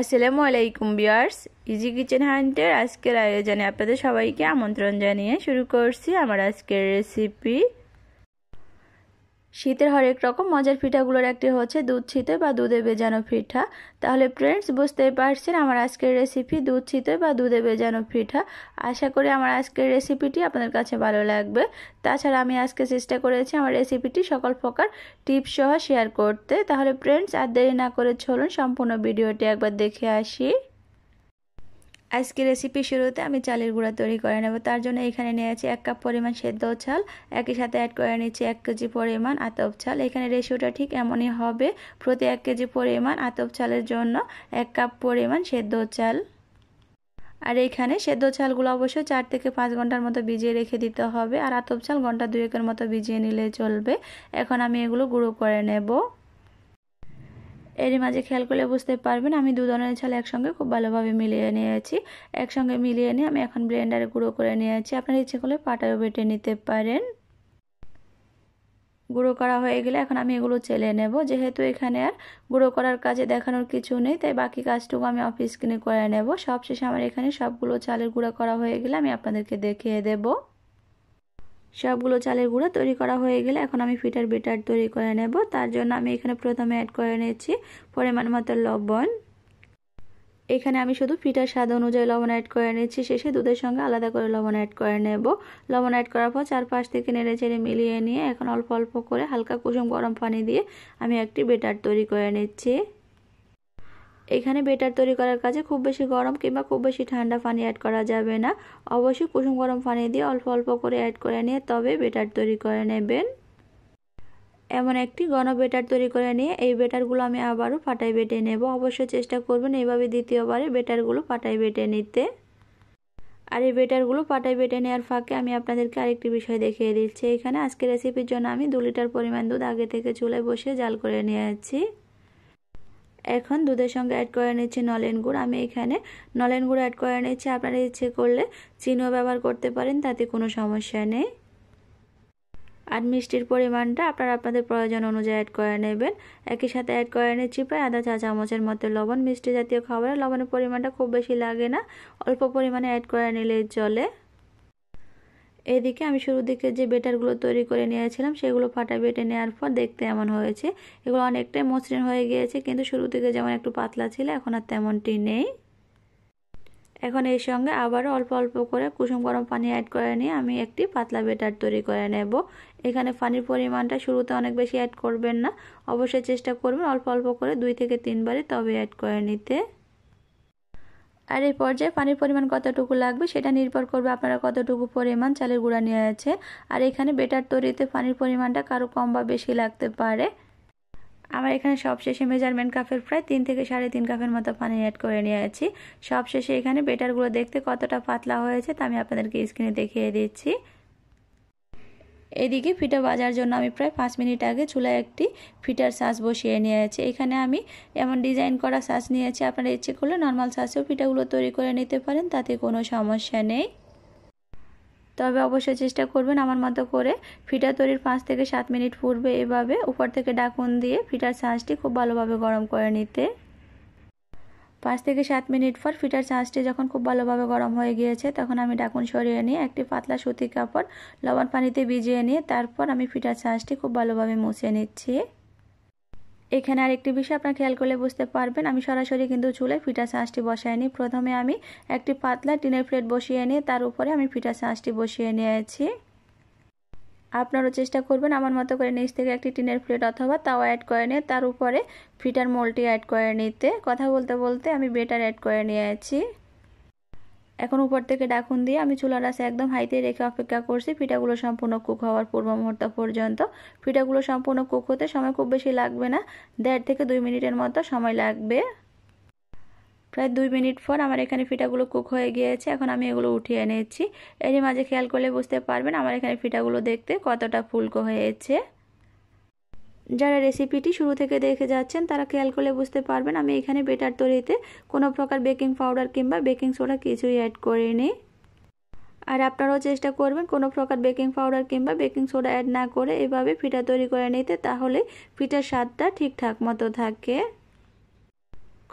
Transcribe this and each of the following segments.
আসসালামু আলাইকুম বিয়ার্স easy kitchen হান্টের আজকের আয়োজনে আপনাদের সবাইকে আমন্ত্রণ জানিয়ে শুরু করছি আমার আজকের রেসিপি শীতের হরেক রকম মজার পিঠাগুলোর একটি হচ্ছে দুধ ছিতে বা দুধে বেজানো পিঠা তাহলে ফ্রেন্ডস বুঝতেই পারছেন আমার আজকের রেসিপি দুধ ছিতে বা দুধে বেজানো পিঠা আশা করি আমার আজকের রেসিপিটি আপনাদের কাছে ভালো লাগবে তাছাড়া আমি আজকে চেষ্টা করেছি আমার রেসিপিটি সকল প্রকার টিপস সহ শেয়ার করতে তাহলে ফ্রেন্ডস আর দেরি না করে চলুন সম্পূর্ণ ভিডিওটি একবার দেখে আসি আজকে রেসিপি শুরুতে আমি চালের গুঁড়া তৈরি করে নেব তার জন্য এখানে নিয়েছি এক কাপ পরিমাণ সেদ্ধ চাল একই সাথে অ্যাড করে নিচ্ছি এক কেজি পরিমাণ আতপ চাল এখানে রেশিওটা ঠিক এমনই হবে প্রতি এক কেজি পরিমাণ আতপ চালের জন্য এক কাপ পরিমাণ সেদ্ধ চাল আর এখানে সেদ্ধ চালগুলো অবশ্যই চার থেকে পাঁচ ঘন্টার মতো ভিজিয়ে রেখে দিতে হবে আর আতপ চাল ঘন্টা দুয়েকের মতো ভিজিয়ে নিলে চলবে এখন আমি এগুলো গুঁড়ো করে নেবো এরই মাঝে খেয়াল করলে বুঝতে পারবেন আমি দু ধরনের ছাল একসঙ্গে খুব ভালোভাবে মিলিয়ে নিয়েছি একসঙ্গে মিলিয়ে নিয়ে আমি এখন ব্লেন্ডারে গুঁড়ো করে নিয়েছি আপনার ইচ্ছে করলে পাটায়ও বেটে নিতে পারেন গুঁড়ো করা হয়ে গেলে এখন আমি এগুলো চেলে নেব যেহেতু এখানে আর গুঁড়ো করার কাজে দেখানোর কিছু নেই তাই বাকি কাজটুকু আমি অফিস কিনে করে নেব সবশেষে আমার এখানে সবগুলো চালের গুঁড়ো করা হয়ে গেলে আমি আপনাদেরকে দেখিয়ে দেবো সবগুলো চালের গুঁড়া তৈরি করা হয়ে গেলে এখন আমি ফিটার বেটার তৈরি করে নেব তার জন্য আমি এখানে প্রথমে অ্যাড করে নিয়েছি পরিমাণ মতো লবণ এখানে আমি শুধু ফিটার স্বাদ অনুযায়ী লবণ অ্যাড করে নিচ্ছি শেষে দুধের সঙ্গে আলাদা করে লবণ অ্যাড করে নেব লবণ অ্যাড করার পর চারপাশ থেকে নেড়ে চেড়ে মিলিয়ে নিয়ে এখন অল্প অল্প করে হালকা কুসুম গরম পানি দিয়ে আমি একটি বেটার তৈরি করে নিচ্ছি এখানে বেটার তৈরি করার কাজে খুব বেশি গরম কিংবা খুব বেশি ঠান্ডা পানি অ্যাড করা যাবে না অবশ্যই কুসুম গরম পানি দিয়ে অল্প অল্প করে অ্যাড করে নিয়ে তবে বেটার তৈরি করে নেবেন এমন একটি গণ বেটার তৈরি করে নিয়ে এই বেটারগুলো আমি আবারও ফাটাই বেটে নেব অবশ্যই চেষ্টা করবেন এইভাবে দ্বিতীয়বারে বেটারগুলো ফাটাই বেটে নিতে আর এই বেটারগুলো পাটায় বেটে নেওয়ার ফাঁকে আমি আপনাদেরকে আরেকটি বিষয় দেখিয়ে দিচ্ছি এখানে আজকে রেসিপির জন্য আমি দু লিটার পরিমাণ দুধ আগে থেকে চুলায় বসিয়ে জাল করে নিয়েছি এখন দুধের সঙ্গে অ্যাড করে নিচ্ছি নলেন গুড় আমি এখানে নলেন গুড় অ্যাড করে নিচ্ছি আপনারা ইচ্ছে করলে চিনিও ব্যবহার করতে পারেন তাতে কোনো সমস্যা নেই আর মিষ্টির পরিমাণটা আপনারা আপনাদের প্রয়োজন অনুযায়ী অ্যাড করে নেবেন একই সাথে অ্যাড করে নিচ্ছি প্রায় আধা চা চামচের মতো লবণ মিষ্টি জাতীয় খাবারে লবণের পরিমাণটা খুব বেশি লাগে না অল্প পরিমাণে অ্যাড করে নিলে চলে এদিকে আমি শুরুর দিকে যে বেটারগুলো তৈরি করে নিয়েছিলাম সেগুলো ফাটা বেটে নেওয়ার পর দেখতে এমন হয়েছে এগুলো অনেকটাই মসৃণ হয়ে গিয়েছে কিন্তু শুরু থেকে যেমন একটু পাতলা ছিল এখন আর তেমনটি নেই এখন এর সঙ্গে আবারও অল্প অল্প করে কুসুম গরম পানি অ্যাড করে নিয়ে আমি একটি পাতলা বেটার তৈরি করে নেব এখানে পানির পরিমাণটা শুরুতে অনেক বেশি অ্যাড করবেন না অবশ্যই চেষ্টা করবেন অল্প অল্প করে দুই থেকে তিনবারই তবে অ্যাড করে নিতে আর এই পর্যায়ে পানির পরিমাণ কতটুকু লাগবে সেটা নির্ভর করবে আপনারা কতটুকু পরিমাণ চালের গুঁড়া নিয়ে আছে আর এখানে বেটার তৈরিতে পানির পরিমাণটা কারো কম বা বেশি লাগতে পারে আমার এখানে সবশেষে মেজারমেন্ট কাপের প্রায় তিন থেকে সাড়ে তিন কাপের মতো পানি অ্যাড করে নিয়ে আছি সবশেষে এখানে বেটারগুলো দেখতে কতটা পাতলা হয়েছে তা আমি আপনাদেরকে স্ক্রিনে দেখিয়ে দিচ্ছি এদিকে ফিটা বাজার জন্য আমি প্রায় পাঁচ মিনিট আগে চুলায় একটি ফিটার সাস বসিয়ে নিয়েছি এখানে আমি এমন ডিজাইন করা সাস নিয়েছি আপনারা ইচ্ছে করলে নর্মাল শাঁসেও ফিটাগুলো তৈরি করে নিতে পারেন তাতে কোনো সমস্যা নেই তবে অবশ্যই চেষ্টা করবেন আমার মতো করে ফিটা তৈরির পাঁচ থেকে সাত মিনিট পূর্বে এভাবে উপর থেকে ডাকুন দিয়ে ফিটার সাঁচটি খুব ভালোভাবে গরম করে নিতে পাঁচ থেকে সাত মিনিট পর ফিটার চাঁচটি যখন খুব ভালোভাবে গরম হয়ে গিয়েছে তখন আমি ডাকুন সরিয়ে নিয়ে একটি পাতলা সুতি কাপড় লবণ পানিতে ভিজিয়ে নিয়ে তারপর আমি ফিটার চাঁচটি খুব ভালোভাবে মুছে নিচ্ছি এখানে আরেকটি বিষয় আপনার খেয়াল করলে বুঝতে পারবেন আমি সরাসরি কিন্তু চুলে ফিটা চাঁচটি বসাই নিই প্রথমে আমি একটি পাতলা টিনের প্লেট বসিয়ে নিয়ে তার উপরে আমি ফিটা চাঁচটি বসিয়ে নিয়েছি আপনারও চেষ্টা করবেন আমার মতো করে নিচ থেকে একটি টিনের প্লেট অথবা তাও অ্যাড করে নিয়ে তার উপরে ফিটার মোলটি অ্যাড করে নিতে কথা বলতে বলতে আমি বেটার অ্যাড করে নিয়েছি এখন উপর থেকে ডাকুন দিয়ে আমি চুলা রাশে একদম হাইতে রেখে অপেক্ষা করছি ফিটাগুলো সম্পূর্ণ কুক হওয়ার পূর্ব মুহূর্ত পর্যন্ত ফিটাগুলো সম্পূর্ণ কুক হতে সময় খুব বেশি লাগবে না দেড় থেকে দুই মিনিটের মতো সময় লাগবে প্রায় দুই মিনিট পর আমার এখানে ফিটাগুলো কুক হয়ে গিয়েছে এখন আমি এগুলো উঠিয়ে এনেছি এরই মাঝে খেয়াল করলে বুঝতে পারবেন আমার এখানে ফিটাগুলো দেখতে কতটা ফুলকো হয়েছে যারা রেসিপিটি শুরু থেকে দেখে যাচ্ছেন তারা খেয়াল করলে বুঝতে পারবেন আমি এখানে বেটার তৈরিতে কোনো প্রকার বেকিং পাউডার কিংবা বেকিং সোডা কিছুই অ্যাড করিনি আর আপনারাও চেষ্টা করবেন কোনো প্রকার বেকিং পাউডার কিংবা বেকিং সোডা অ্যাড না করে এভাবে ফিটা তৈরি করে নিতে তাহলে ফিটার স্বাদটা ঠিকঠাক মতো থাকে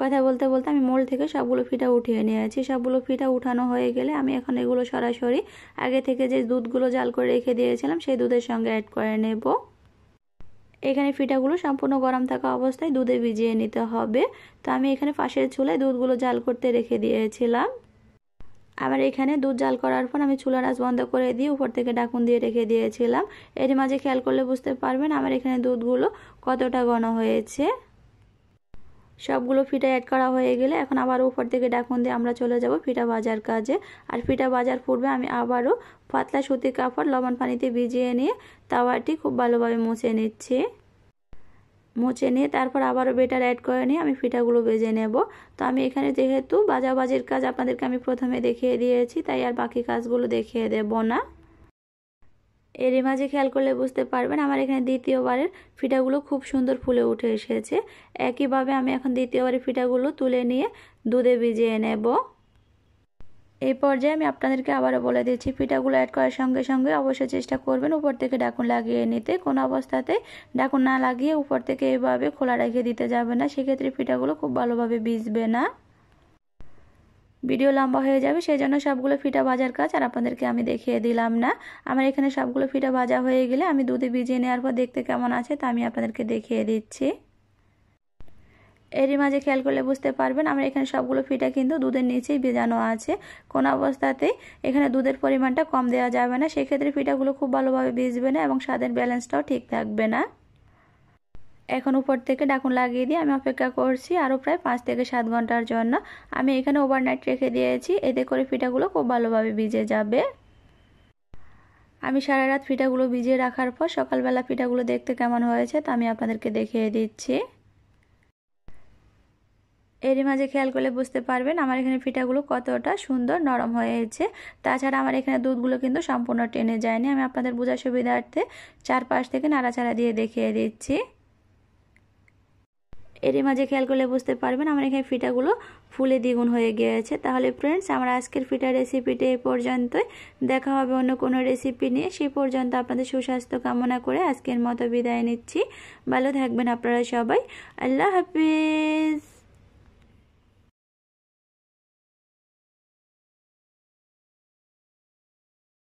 কথা বলতে বলতে আমি মোল থেকে সবগুলো ফিটা উঠিয়ে নিয়েছি সবগুলো ফিটা উঠানো হয়ে গেলে আমি এখন এগুলো সরাসরি আগে থেকে যে দুধগুলো জাল করে রেখে দিয়েছিলাম সেই দুধের সঙ্গে অ্যাড করে নেব এখানে ফিটাগুলো সম্পূর্ণ গরম থাকা অবস্থায় দুধে ভিজিয়ে নিতে হবে তো আমি এখানে পাশের চুলায় দুধগুলো জাল করতে রেখে দিয়েছিলাম আবার এখানে দুধ জাল করার পর আমি চুলার আজ বন্ধ করে দিয়ে উপর থেকে ডাকুন দিয়ে রেখে দিয়েছিলাম এর মাঝে খেয়াল করলে বুঝতে পারবেন আমার এখানে দুধগুলো কতটা ঘন হয়েছে সবগুলো ফিটা অ্যাড করা হয়ে গেলে এখন আবার উপর থেকে ডাকুন দিয়ে আমরা চলে যাব ফিটা বাজার কাজে আর ফিটা বাজার পূর্বে আমি আবারও পাতলা সুতি কাপড় লবণ পানিতে ভিজিয়ে নিয়ে তাওয়াটি খুব ভালোভাবে মুছে নিচ্ছি মুছে নিয়ে তারপর আবারও বেটার অ্যাড করে নিয়ে আমি ফিটাগুলো বেজে নেব তো আমি এখানে যেহেতু বাজাবাজির কাজ আপনাদেরকে আমি প্রথমে দেখিয়ে দিয়েছি তাই আর বাকি কাজগুলো দেখিয়ে দেব না এর মাঝে খেয়াল করলে বুঝতে পারবেন আমার এখানে দ্বিতীয়বারের ফিটাগুলো খুব সুন্দর ফুলে উঠে এসেছে একইভাবে আমি এখন দ্বিতীয়বারের ফিটাগুলো তুলে নিয়ে দুধে ভিজিয়ে নেব এই পর্যায়ে আমি আপনাদেরকে আবারও বলে দিচ্ছি ফিটাগুলো অ্যাড করার সঙ্গে সঙ্গে অবশ্যই চেষ্টা করবেন উপর থেকে ডাকুন লাগিয়ে নিতে কোনো অবস্থাতে ডাকুন না লাগিয়ে উপর থেকে এভাবে খোলা রেখে দিতে যাবে না সেক্ষেত্রে ফিটাগুলো খুব ভালোভাবে ভিজবে না ভিডিও লম্বা হয়ে যাবে সেই জন্য সবগুলো ফিটা ভাজার কাজ আর আপনাদেরকে আমি দেখিয়ে দিলাম না আমার এখানে সবগুলো ফিটা ভাজা হয়ে গেলে আমি দুধে ভিজিয়ে নেওয়ার পর দেখতে কেমন আছে তা আমি আপনাদেরকে দেখিয়ে দিচ্ছি এরই মাঝে খেয়াল করলে বুঝতে পারবেন আমার এখানে সবগুলো ফিটা কিন্তু দুধের নিচেই ভেজানো আছে কোন অবস্থাতে এখানে দুধের পরিমাণটা কম দেওয়া যাবে না সেক্ষেত্রে ফিটাগুলো খুব ভালোভাবে ভিজবে না এবং স্বাদের ব্যালেন্সটাও ঠিক থাকবে না এখন উপর থেকে ডাকুন লাগিয়ে দিয়ে আমি অপেক্ষা করছি আরও প্রায় পাঁচ থেকে সাত ঘন্টার জন্য আমি এখানে ওভারনাইট রেখে দিয়েছি এতে করে পিঠাগুলো খুব ভালোভাবে ভিজে যাবে আমি সারা রাত পিঠাগুলো ভিজিয়ে রাখার পর সকালবেলা পিঠাগুলো দেখতে কেমন হয়েছে তা আমি আপনাদেরকে দেখিয়ে দিচ্ছি এরই মাঝে খেয়াল করলে বুঝতে পারবেন আমার এখানে পিঠাগুলো কতটা সুন্দর নরম হয়েছে তাছাড়া আমার এখানে দুধগুলো কিন্তু সম্পূর্ণ টেনে যায়নি আমি আপনাদের বোঝার সুবিধার্থে চারপাশ থেকে নাড়াচাড়া দিয়ে দেখিয়ে দিচ্ছি এরই মাঝে খেয়াল করলে বুঝতে পারবেন আমার এখানে ফিটাগুলো ফুলে দ্বিগুণ হয়ে গিয়েছে তাহলে ফ্রেন্ডস আমার আজকের ফিটা রেসিপিটি এ পর্যন্তই দেখা হবে অন্য কোনো রেসিপি নিয়ে সেই পর্যন্ত আপনাদের সুস্বাস্থ্য কামনা করে আজকের মতো বিদায় নিচ্ছি ভালো থাকবেন আপনারা সবাই আল্লাহ হাফিজ